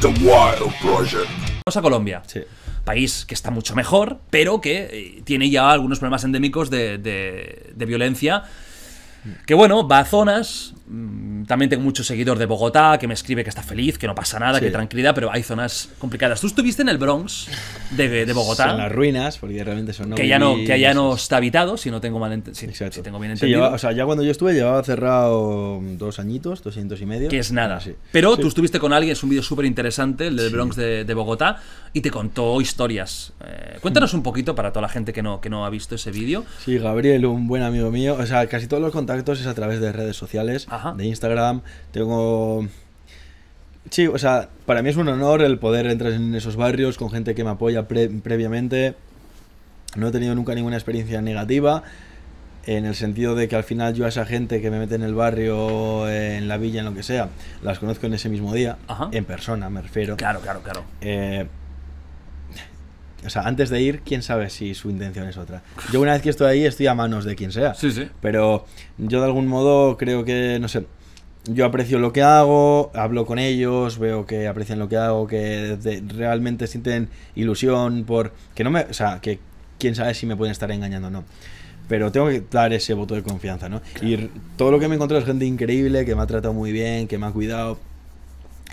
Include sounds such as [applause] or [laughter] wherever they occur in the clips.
The Wild Project. Vamos a Colombia. Sí. País que está mucho mejor, pero que eh, tiene ya algunos problemas endémicos de, de violencia. Que bueno, va a zonas, Mm, también tengo muchos seguidores de Bogotá que me escribe que está feliz, que no pasa nada, que tranquilidad, pero hay zonas complicadas. Tú estuviste en el Bronx de, Bogotá. En las ruinas, porque realmente son que ya no Que ya no está habitado, si no tengo mal tengo bien entendido. o sea, ya cuando yo estuve llevaba cerrado dos añitos, Doscientos y medio. Que es nada. Pero tú estuviste con alguien, es un vídeo súper interesante, el del Bronx de, Bogotá, y te contó historias. Eh, cuéntanos mm. un poquito para toda la gente que no, que no ha visto ese vídeo. Sí, Gabriel, un buen amigo mío. O sea, casi todos los contactos es a través de redes sociales. Ah, de Instagram. Tengo... Sí, o sea, para mí es un honor el poder entrar en esos barrios con gente que me apoya previamente. No he tenido nunca ninguna experiencia negativa, en el sentido de que al final yo a esa gente que me mete en el barrio, en la villa, en lo que sea, las conozco en ese mismo día, en persona me refiero. Claro, claro, claro. Eh, o sea, antes de ir, quién sabe si su intención es otra. Yo una vez que estoy ahí, estoy a manos de quien sea. Sí, sí. Pero yo de algún modo creo que, no sé, yo aprecio lo que hago, hablo con ellos, veo que aprecian lo que hago, que realmente sienten ilusión por... Que no me... O sea, que quién sabe si me pueden estar engañando o no. Pero tengo que dar ese voto de confianza, ¿no? Y todo lo que me he encontrado es gente increíble, que me ha tratado muy bien, que me ha cuidado.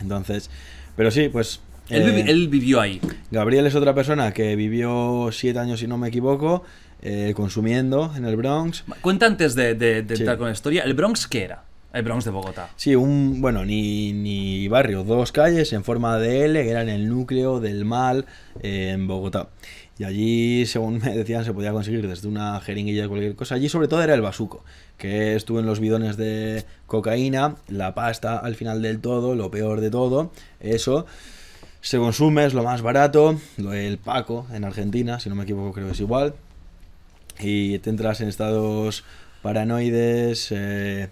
Entonces, pero sí, pues eh, él, vivió ahí. Gabriel es otra persona que vivió siete años, si no me equivoco, eh, consumiendo en el Bronx. Cuenta antes de, de, entrar con la historia, ¿el Bronx qué era? El Bronx de Bogotá. Sí, un, bueno, ni, ni barrio, dos calles en forma de L que eran el núcleo del mal eh, en Bogotá. Y allí, según [laughs] me decían, se podía conseguir desde una jeringuilla de cualquier cosa. Allí sobre todo era el basuco, que estuvo en los bidones de cocaína, la pasta al final del todo, lo peor de todo, eso se consume, es lo más barato, lo del Paco en Argentina, si no me equivoco creo que es igual, y te entras en estados paranoides, eh,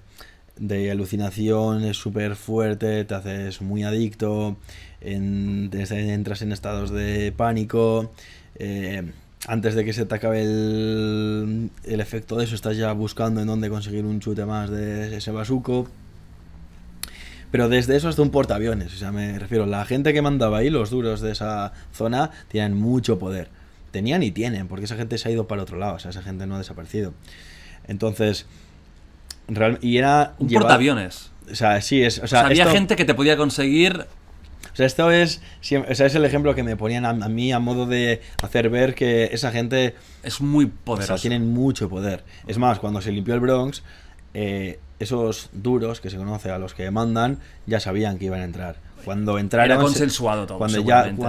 de alucinación, es súper fuerte, te haces muy adicto, entras en estados de pánico, eh, antes de que se te acabe el, el efecto de eso, estás ya buscando en dónde conseguir un chute más de ese basuco. Pero desde eso hasta un portaaviones, o sea, me refiero, la gente que mandaba ahí, los duros de esa zona, tienen mucho poder. Tenían y tienen, porque esa gente se ha ido para otro lado, o sea, esa gente no ha desaparecido. Entonces, real, y era... Un portaaviones. O sea, sí, es... O sea, había gente que te podía conseguir... O sea, esto es, o sea, es el ejemplo que me ponían a, a, mí a modo de hacer ver que esa gente... Es muy poderosa. O sea, tienen mucho poder. Es más, cuando se limpió el Bronx, eh, esos duros que se conoce a los que mandan ya sabían que iban a entrar. Cuando entraron. Era consensuado todo. Cuando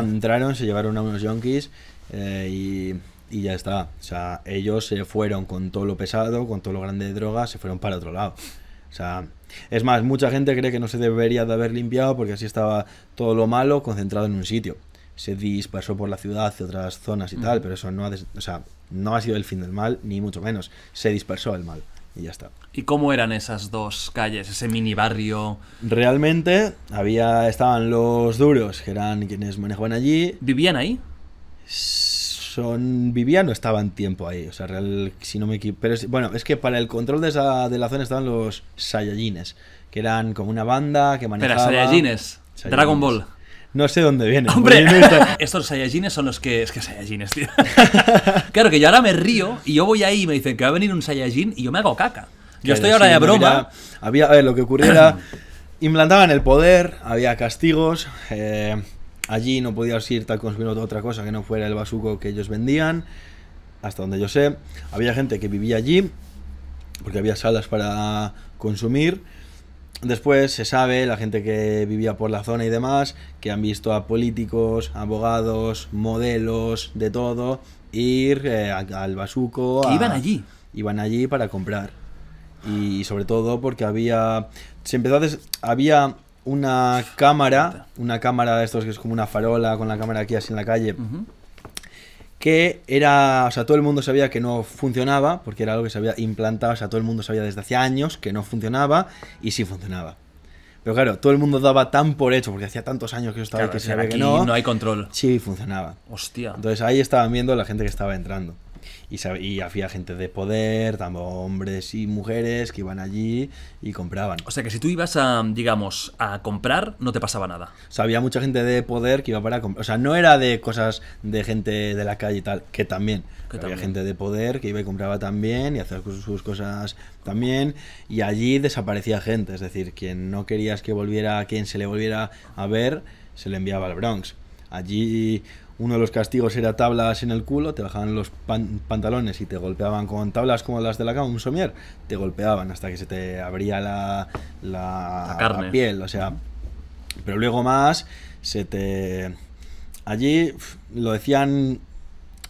entraron se llevaron a unos yonkis eh, y, ya está. O sea, ellos se fueron con todo lo pesado, con todo lo grande de drogas, se fueron para otro lado. O sea, es más, mucha gente cree que no se debería de haber limpiado porque así estaba todo lo malo concentrado en un sitio. Se dispersó por la ciudad y otras zonas y tal, pero eso no no ha sido el fin del mal, ni mucho menos. Se dispersó el mal y ya está. ¿Y cómo eran esas dos calles, ese mini barrio? Realmente había estaban los duros, que eran quienes manejaban allí. ¿Vivían ahí? Son, vivían o estaban tiempo ahí, o sea, si no me pero bueno, es que para el control de, esa, de la zona estaban los Saiyajines, que eran como una banda que manejaba Pero Saiyajines. Dragon Ball. No sé dónde viene. Hombre, [laughs] estos Saiyajines son los que. Es que Saiyajines, tío. [laughs] claro que yo ahora me río y yo voy ahí y me dicen que va a venir un Saiyajin y yo me hago caca. Yo estoy ahora de broma. había, a ver, lo que ocurría era. [clears throat] Implantaban el poder, había castigos. Eh, allí no podías ir a consumir otra cosa que no fuera el basuco que ellos vendían. Hasta donde yo sé. Había gente que vivía allí. Porque había salas para consumir Después se sabe, la gente que vivía por la zona y demás, que han visto a políticos, abogados, modelos, de todo, ir eh, al basuco. iban allí. Iban allí para comprar. Y sobre todo porque había. Se empezó a había una cámara, una cámara de estos que es como una farola con la cámara aquí así en la calle que era, o sea, todo el mundo sabía que no funcionaba, porque era algo que se había implantado, o sea, todo el mundo sabía desde hace años que no funcionaba y sí funcionaba. Pero claro, todo el mundo daba tan por hecho, porque hacía tantos años que estaba que no. no hay control. Sí, funcionaba. Hostia. Entonces ahí estaban viendo la gente que estaba entrando. Y, había gente de poder, hombres y mujeres que iban allí y compraban. O sea que si tú ibas a, digamos, a comprar, no te pasaba nada. O había mucha gente de poder que iba para comprar. O sea, no era de cosas de gente de la calle y tal, que también. había gente de poder que iba y compraba también y hacía sus cosas también. Y allí desaparecía gente. Es decir, quien no querías que volviera, quien se le volviera a ver, se le enviaba al Bronx. Allí uno de los castigos era tablas en el culo, te bajaban los pantalones y te golpeaban con tablas como las de la cama, un somier, te golpeaban hasta que se te abría la, la, piel, o sea. Pero luego más, se te... Allí lo decían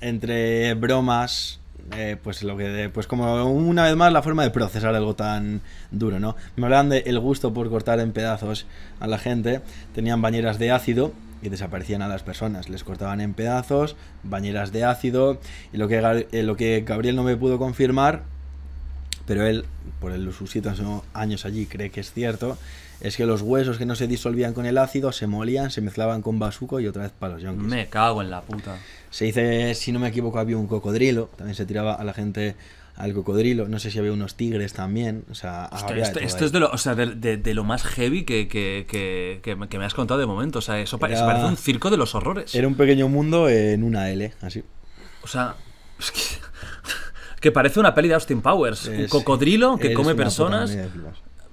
entre bromas, eh, pues lo que de, pues como una vez más la forma de procesar algo tan duro, ¿no? Me hablaban del el gusto por cortar en pedazos a la gente, tenían bañeras de ácido y desaparecían a las personas. Les cortaban en pedazos, bañeras de ácido, y lo que, eh, lo que Gabriel no me pudo confirmar, pero él, por el, sus hace años allí, cree que es cierto, es que los huesos que no se disolvían con el ácido se molían, se mezclaban con basuco y otra vez para los Me cago en la puta. Se dice, si no me equivoco, había un cocodrilo, también se tiraba a la gente al cocodrilo, no sé si había unos tigres también, o sea, esto, es de lo, más heavy que, me has contado de momento, o sea, eso, parece un circo de los horrores. Era un pequeño mundo en una L, así. O sea, que, parece una peli de Austin Powers, un cocodrilo que come personas,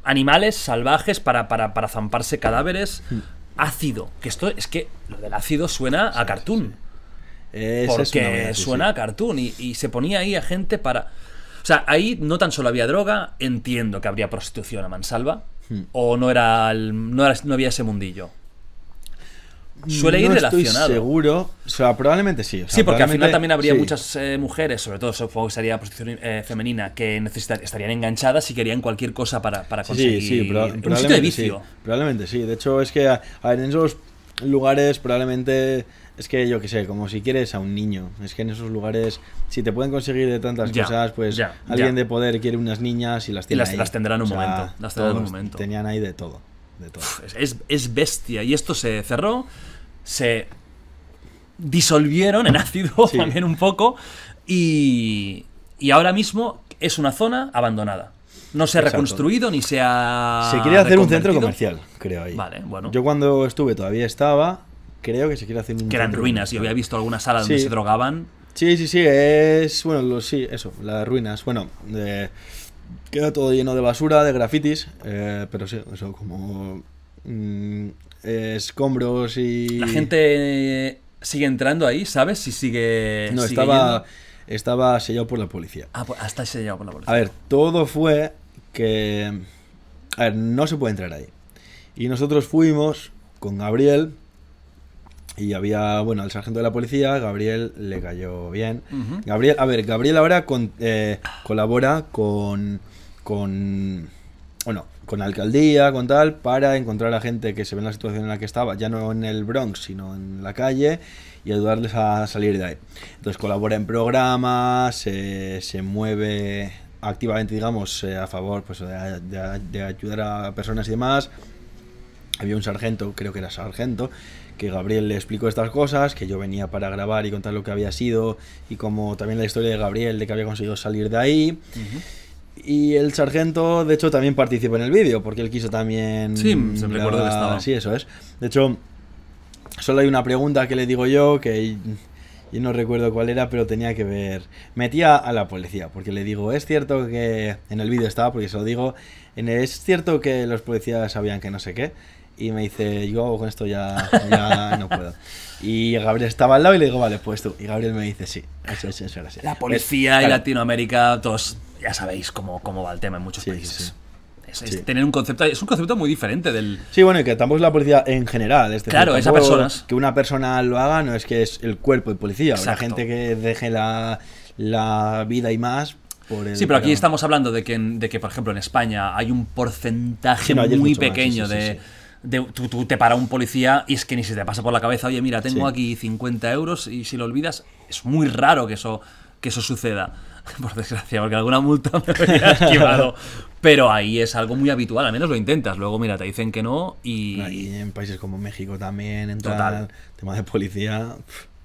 animales salvajes para, para, zamparse cadáveres, hmm. ácido, que esto es que lo del ácido suena a cartoon. Porque suena a cartoon y se ponía ahí a gente para... O sea, ahí no tan solo había droga, entiendo que habría prostitución a mansalva, hmm. o no era, no no había ese mundillo. Suele ir relacionado. seguro, o sea, probablemente sí. sí, porque al final también habría muchas eh, mujeres, sobre todo supongo que sería prostitución eh, femenina, que estarían enganchadas y querían cualquier cosa para, para conseguir sí, sí, un probablemente de vicio. probablemente sí. De hecho, es que en esos lugares probablemente es que yo qué sé, como si quieres a un niño. Es que en esos lugares, si te pueden conseguir de tantas cosas, pues alguien de poder quiere unas niñas y las tiene. Y las, tendrán un momento. Las tendrán un momento. Tenían ahí de todo. es, bestia. Y esto se cerró, se disolvieron en ácido [laughs] también un poco. Y, y ahora mismo es una zona abandonada no se ha reconstruido ni se ha. Se quiere hacer un centro comercial, creo ahí. Vale, bueno. Yo cuando estuve todavía estaba creo que se quiere hacer un. Que eran ruinas. Yo había visto alguna sala donde se drogaban. Sí, sí, sí. Es. Bueno, sí, eso, las ruinas. Bueno, eh, queda todo lleno de basura, de grafitis. Eh, pero sí, eso, como. Mm, escombros y. La gente eh, sigue entrando ahí, ¿sabes? Si sigue. No, estaba. Estaba sellado por la policía. Ah, pues hasta sellado por la policía. A ver, todo fue que. A ver, no se puede entrar ahí. Y nosotros fuimos con Gabriel, y había, bueno, al sargento de la policía, Gabriel le cayó bien. Gabriel, a ver, Gabriel ahora eh, colabora con, con, bueno, con alcaldía, con tal, para encontrar a gente que se ve en la situación en la que estaba, ya no en el Bronx, sino en la calle, y ayudarles a salir de ahí. Entonces colabora en programas, se mueve activamente, digamos, eh, a favor pues, de ayudar a personas y demás. Había un sargento, creo que era sargento, que Gabriel le explicó estas cosas, que yo venía para grabar y contar lo que había sido, y como también la historia de Gabriel, de que había conseguido salir de ahí. Y el sargento, de hecho, también participó en el vídeo, porque él quiso también... Sí, se me recuerda que estaba. Sí, eso es. De hecho, solo hay una pregunta que le digo yo, que yo no recuerdo cuál era, pero tenía que ver. Metía a la policía, porque le digo, es cierto que. En el vídeo estaba, porque se lo digo. es cierto que los policías sabían que no sé qué y me dice, yo con esto ya, no puedo. Y Gabriel estaba al lado y le digo, vale, pues tú. Y Gabriel me dice, sí, eso, eso La policía y Latinoamérica, todos ya sabéis cómo, cómo va el tema en muchos países. Es, tener un concepto, es un concepto muy diferente del... Sí, bueno, y que tampoco es la policía en general. Es claro, esa personas. Que una persona lo haga no es que es el cuerpo de policía, la gente que deje la, la vida y más, el, sí, pero aquí estamos hablando de que, de que, por ejemplo, en España hay un porcentaje muy pequeño de, tú, te para un policía y es que ni se te pasa por la cabeza, oye, mira, tengo aquí 50 euros y si lo olvidas, es muy raro que eso, que eso suceda. [laughs] Por desgracia, porque alguna multa me habría [laughs] esquivado. Pero ahí es algo muy habitual, al menos lo intentas. Luego, mira, te dicen que no y. en países como México también, en total. tema de policía.